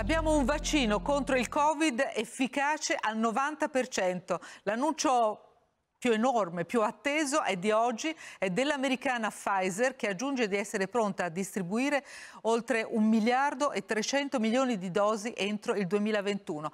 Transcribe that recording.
Abbiamo un vaccino contro il Covid efficace al 90%. L'annuncio più enorme, più atteso è di oggi, è dell'americana Pfizer che aggiunge di essere pronta a distribuire oltre 1 miliardo e 300 milioni di dosi entro il 2021.